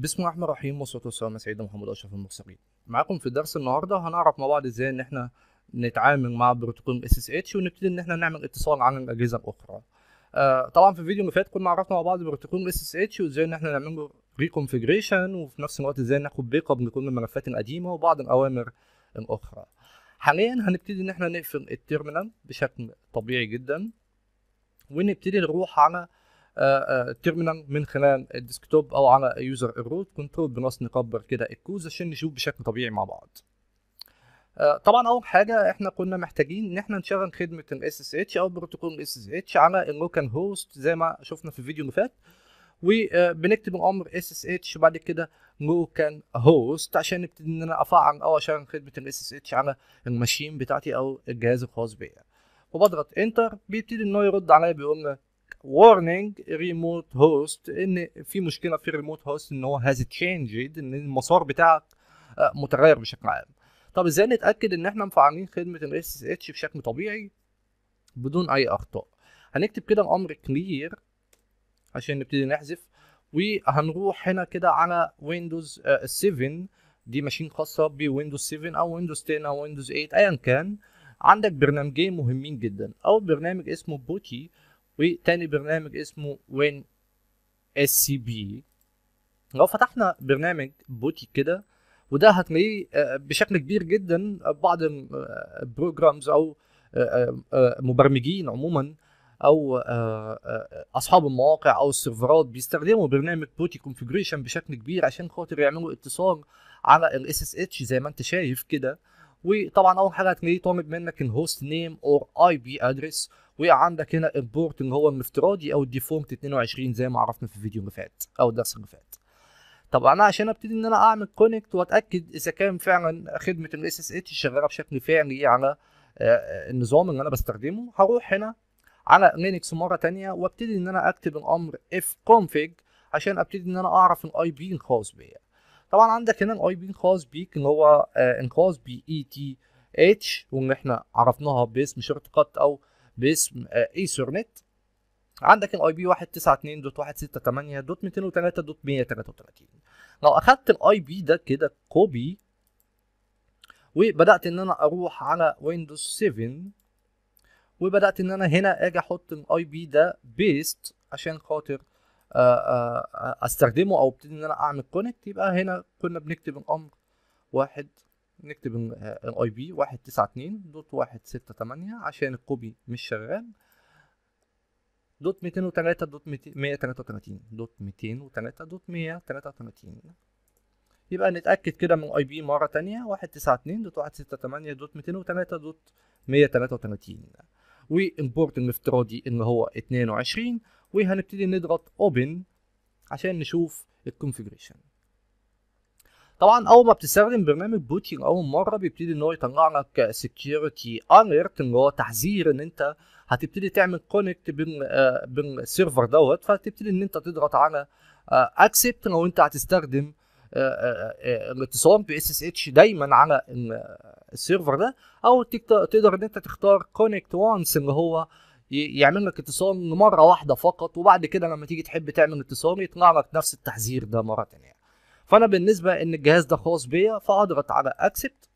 بسم الله الرحمن الرحيم والصلاة والسلام على سيدنا محمد أشرف المرسلين معاكم في الدرس النهاردة هنعرف مع بعض ازاي ان احنا نتعامل مع بروتوكول اس اس اتش ونبتدي ان احنا نعمل اتصال عن الأجهزة الأخرى آه طبعا في الفيديو اللي فات كنا عرفنا مع بعض بروتوكول اس اس اتش وازاي ان احنا نعمل له ريكونفجريشن وفي نفس الوقت ازاي ناخد بيك اب لكل الملفات القديمة وبعض الأوامر الأخرى حاليا هنبتدي ان احنا نقفل التيرمينال بشكل طبيعي جدا ونبتدي نروح على تيرمينال من خلال الديسكتوب او على يوزر الروت كنترول بنص نكبر كده الكوز عشان نشوف بشكل طبيعي مع بعض آه، طبعا اول حاجه احنا كنا محتاجين ان احنا نشغل خدمه الاس اس اتش او بروتوكول الاس اس اتش على اللوكال هوست زي ما شفنا في الفيديو اللي فات وبنكتب آه، الامر اس اس اتش وبعد كده لوكال هوست عشان نبتدي ان انا افعل او اشغل خدمه الاس اس اتش على الماشين بتاعتي او الجهاز الخاص بيا وبضغط انتر بيبتدي ان هو يرد عليا بيقول لنا وارنينج ريموت هوست ان في مشكله في الريموت هوست ان هو هاز تشينجد ان المسار بتاعك آه، متغير بشكل عام طب ازاي نتاكد ان احنا مفعلين خدمه الاس اس اتش بشكل طبيعي بدون اي اخطاء هنكتب كده الامر كلير عشان نبتدي نحذف وهنروح هنا كده على ويندوز 7 آه، دي ماشين خاصه بويندوز 7 او ويندوز 10 او ويندوز 8 ايا كان عندك برنامجين مهمين جدا اول برنامج اسمه بوتي وتاني برنامج اسمه وين اس سي بي لو فتحنا برنامج بوتي كده وده هتلاقيه آه، بشكل كبير جدا آه، بعض البروجرامز آه، او مبرمجين عموما او اصحاب المواقع او السيرفرات بيستخدموا برنامج بوتي كونفيجريشن بشكل كبير عشان خاطر يعملوا اتصال على الاس اس اتش زي ما انت شايف كده وطبعا اول حاجه هتلاقيه طالب منك الهوست نيم اور اي بي ادريس وعندك هنا امبورت اللي هو الافتراضي او الديفولت 22 زي ما عرفنا في الفيديو اللي فات او الدرس اللي فات طبعا انا عشان ابتدي ان انا اعمل كونكت واتاكد اذا كان فعلا خدمه الاس اس اتش شغاله بشكل فعلي على آه، النظام اللي انا بستخدمه هروح هنا على لينكس مره ثانيه وابتدي ان انا اكتب الامر اف كونفج عشان ابتدي ان انا اعرف الاي بي الخاص بيا طبعا عندك هنا الاي بي الخاص بيك اللي هو الخاص آه، بي اي تي اتش وان احنا عرفناها باسم شورت كات او باسم آه، ايثر نت عندك الاي بي 192.168.203.133 لو اخدت الاي بي ده كده كوبي وبدات ان انا اروح على ويندوز 7 وبدات ان انا هنا اجي احط الاي بي ده بيست عشان خاطر آه، آه، استخدمه او ابتدي ان انا اعمل كونكت يبقى هنا كنا بنكتب الامر واحد نكتب الاي بي واحد تسعة اتنين دوت واحد ستة تمانية عشان الكوبي مش شغال دوت ميتين وتلاتة دوت مية تلاتة وتلاتين دوت ميتين وتلاتة دوت مية تلاتة وتلاتين يبقى نتأكد كده من الاي بي مرة تانية واحد تسعة اتنين دوت واحد ستة تمانية دوت ميتين وتلاتة دوت مية تلاتة وتلاتين وامبورت الافتراضي ان هو اتنين وعشرين وهنبتدي نضغط اوبن عشان نشوف الكونفيجريشن طبعا اول ما بتستخدم برنامج بوتينج اول مره بيبتدي ان هو يطلع لك سكيورتي اليرت اللي هو تحذير ان انت هتبتدي تعمل كونكت بين آه، بين السيرفر دوت فتبتدي ان انت تضغط على اكسبت آه، لو انت هتستخدم آه، الاتصال ب اس اس اتش دايما على السيرفر ده او تقدر ان انت تختار كونكت وانس اللي هو يعمل لك اتصال مره واحده فقط وبعد كده لما تيجي تحب تعمل اتصال يطلع لك نفس التحذير ده مره ثانيه فانا بالنسبه ان الجهاز ده خاص بيا فاضغط على اكسبت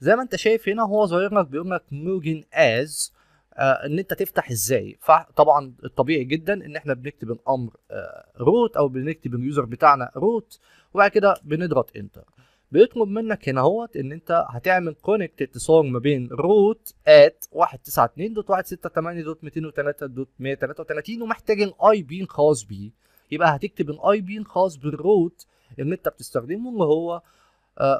زي ما انت شايف هنا هو ظاهر لك بيقول لك موجن از آه، ان انت تفتح ازاي فطبعا الطبيعي جدا ان احنا بنكتب الامر روت آه، او بنكتب اليوزر بتاعنا روت وبعد كده بنضغط انتر بيطلب منك هنا اهوت ان انت هتعمل كونكت اتصال ما بين روت ات 192.168.203.133 ومحتاج الاي بي خاص بيه يبقى هتكتب الاي بي الخاص بالروت اللي انت بتستخدمه اللي هو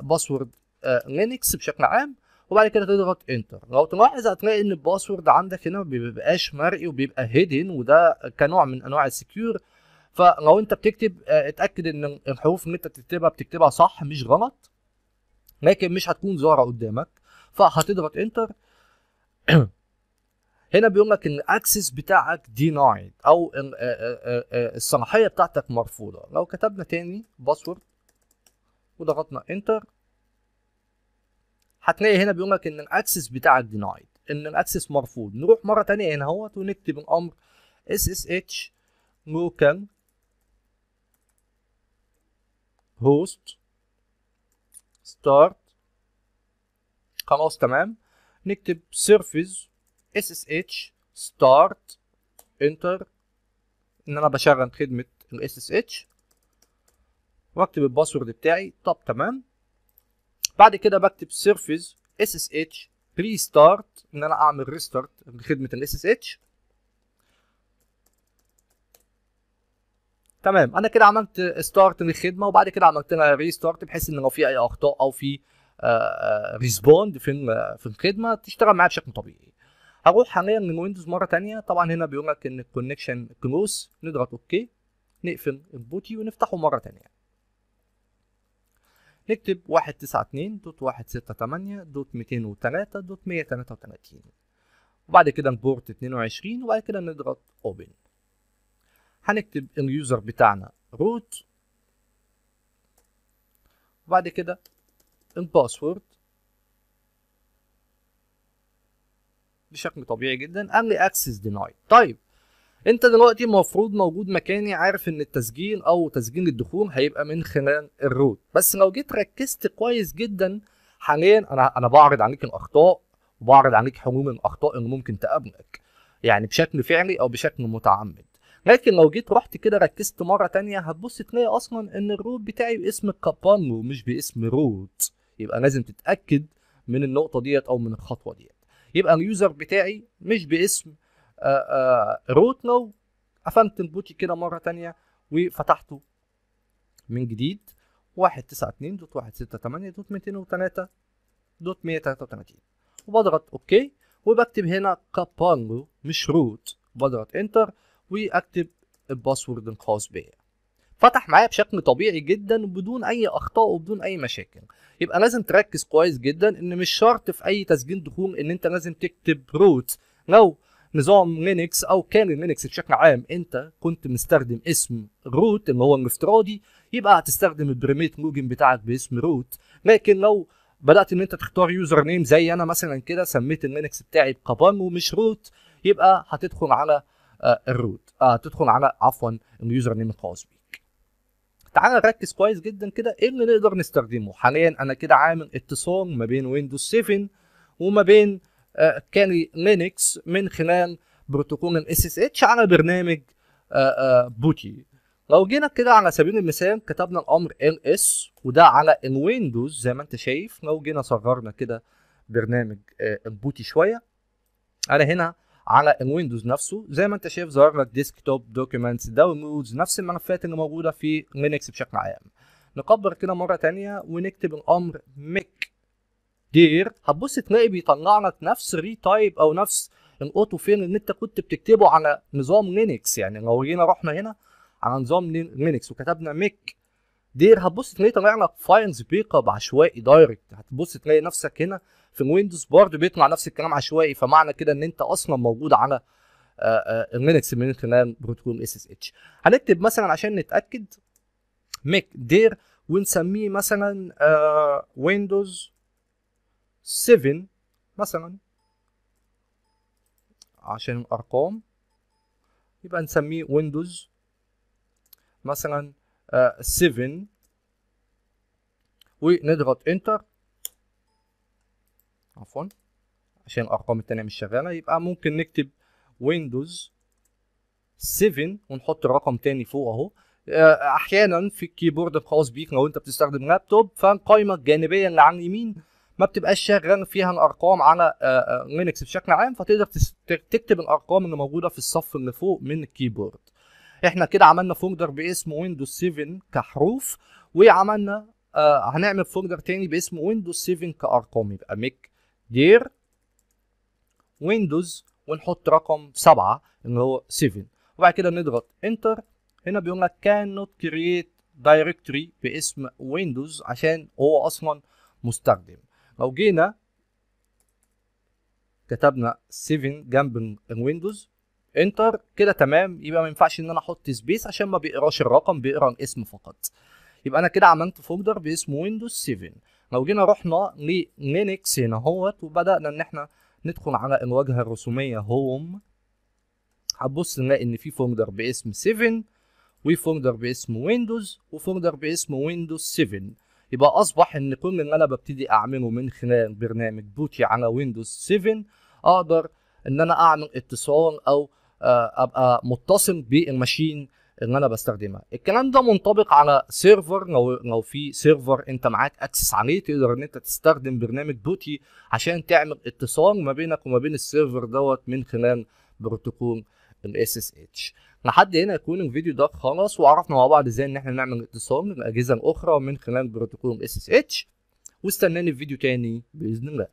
باسورد آه، لينكس آه، بشكل عام وبعد كده تضغط انتر لو تلاحظ هتلاقي ان الباسورد عندك هنا ما بيبقاش مرئي وبيبقى هيدن وده كنوع من انواع السكيور فلو انت بتكتب آه، اتاكد ان الحروف اللي انت بتكتبها بتكتبها صح مش غلط لكن مش هتكون ظاهره قدامك فهتضغط انتر هنا بيقول لك ان الاكسس بتاعك دينايد او آه، آه، الصلاحيه بتاعتك مرفوضه لو كتبنا تاني باسورد وضغطنا انتر هتلاقي هنا بيقول لك ان الاكسس بتاعك دينايد ان الاكسس مرفوض نروح مره تانية هنا اهوت ونكتب الامر اس اس اتش لوكال هوست ستارت خلاص تمام نكتب سيرفيس اس اس اتش ستارت انتر ان انا بشغل خدمه الاس اس اتش واكتب الباسورد بتاعي طب تمام بعد كده بكتب سيرفيس اس اس اتش ريستارت ان انا اعمل ريستارت لخدمه الاس اس اتش تمام انا كده عملت ستارت للخدمه وبعد كده عملت لها ريستارت بحيث ان لو في اي اخطاء او في ريسبوند آه، آه، في في الخدمه تشتغل معايا بشكل طبيعي هروح حاليا من ويندوز مره تانية طبعا هنا بيقول لك ان الكونكشن كلوز نضغط اوكي نقفل البوتي ونفتحه مره تانية نكتب 192.168.203.133 وبعد كده البورت 22 وبعد كده نضغط اوبن هنكتب اليوزر بتاعنا روت وبعد كده الباسورد بشكل طبيعي جدا قال لي اكسس دينايد طيب انت دلوقتي المفروض موجود مكاني عارف ان التسجيل او تسجيل الدخول هيبقى من خلال الروت بس لو جيت ركزت كويس جدا حاليا انا انا بعرض عليك الاخطاء وبعرض عليك حلول الاخطاء اللي ممكن تقابلك يعني بشكل فعلي او بشكل متعمد لكن لو جيت رحت كده ركزت مره تانية هتبص تلاقي اصلا ان الروت بتاعي باسم الكابان ومش باسم روت يبقى لازم تتاكد من النقطه ديت او من الخطوه ديت يبقى اليوزر بتاعي مش باسم آه، آه، روت لو قفلت البوتي كده مره تانية وفتحته من جديد 192.168.203.133 وبضغط اوكي وبكتب هنا كابانجو مش روت بضغط انتر واكتب الباسورد الخاص بيا فتح معايا بشكل طبيعي جدا وبدون اي اخطاء وبدون اي مشاكل يبقى لازم تركز كويس جدا ان مش شرط في اي تسجيل دخول ان انت لازم تكتب روت لو نظام لينكس او كان لينكس بشكل عام انت كنت مستخدم اسم روت اللي هو الافتراضي يبقى هتستخدم البريميت لوجن بتاعك باسم روت لكن لو بدات ان انت تختار يوزر نيم زي انا مثلا كده سميت اللينكس بتاعي بكابانجو مش روت يبقى هتدخل على آه، الروت آه تدخل على عفوا اليوزر نيم الخاص بيك تعال نركز كويس جدا كده ايه اللي نقدر نستخدمه حاليا انا كده عامل اتصال ما بين ويندوز 7 وما بين آه كاني لينكس من خلال بروتوكول الاس اس اتش على برنامج آه آه بوتي لو جينا كده على سبيل المثال كتبنا الامر ال اس وده على الويندوز زي ما انت شايف لو جينا صغرنا كده برنامج آه، البوتي شويه انا هنا على الويندوز نفسه زي ما انت شايف ظهر لك ديسك توب دوكيومنتس داونلودز نفس الملفات اللي موجوده في لينكس بشكل عام نكبر كده مره ثانيه ونكتب الامر ميك دير هتبص تلاقي بيطلع لك نفس ري تايب او نفس الاوتو فين اللي انت كنت بتكتبه على نظام لينكس يعني لو جينا رحنا هنا على نظام لينكس وكتبنا ميك دير هتبص تلاقي طالع لك فاينز بيك اب عشوائي دايركت هتبص تلاقي نفسك هنا في الويندوز برضه بيطلع نفس الكلام عشوائي فمعنى كده ان انت اصلا موجود على اللينكس من خلال بروتوكول اس اس اتش هنكتب مثلا عشان نتاكد ميك دير ونسميه مثلا ويندوز آه، 7 مثلا عشان الارقام يبقى نسميه ويندوز مثلا 7 ونضغط انتر عفوا عشان الارقام التانية مش شغالة يبقى ممكن نكتب ويندوز 7 ونحط الرقم تاني فوق اهو آه، احيانا في الكيبورد الخاص بيك لو انت بتستخدم لابتوب فالقائمه الجانبيه اللي على اليمين ما بتبقاش شغال فيها الارقام على لينكس آه، آه، بشكل عام فتقدر تكتب الارقام اللي موجوده في الصف اللي فوق من الكيبورد احنا كده عملنا فولدر باسم ويندوز 7 كحروف وعملنا آه هنعمل فولدر تاني باسم ويندوز 7 كارقام يبقى ميك دير ويندوز ونحط رقم 7 اللي هو 7 وبعد كده نضغط انتر هنا بيقول لك cannot create دايركتوري باسم ويندوز عشان هو اصلا مستخدم لو جينا كتبنا 7 جنب الويندوز انتر كده تمام يبقى ما ينفعش ان انا احط سبيس عشان ما بيقراش الرقم بيقرا الاسم فقط يبقى انا كده عملت فولدر باسمه ويندوز 7 لو جينا رحنا لينكس هنا اهوت وبدانا ان احنا ندخل على الواجهه الرسوميه هوم هتبص نلاقي ان في فولدر باسم 7 وفولدر باسم ويندوز وفولدر باسم ويندوز 7 يبقى اصبح ان كل اللي انا ببتدي اعمله من خلال برنامج بوتي على ويندوز 7 اقدر ان انا اعمل اتصال او آه، ابقى متصل بالماشين اللي انا بستخدمها الكلام ده منطبق على سيرفر لو لو في سيرفر انت معاك اكسس عليه تقدر ان انت تستخدم برنامج بوتي عشان تعمل اتصال ما بينك وما بين السيرفر دوت من خلال بروتوكول الاس اس اتش لحد هنا يكون الفيديو ده خلاص وعرفنا مع بعض ازاي ان احنا نعمل اتصال للاجهزه الاخرى من خلال بروتوكول الاس اس اتش واستناني في فيديو تاني باذن الله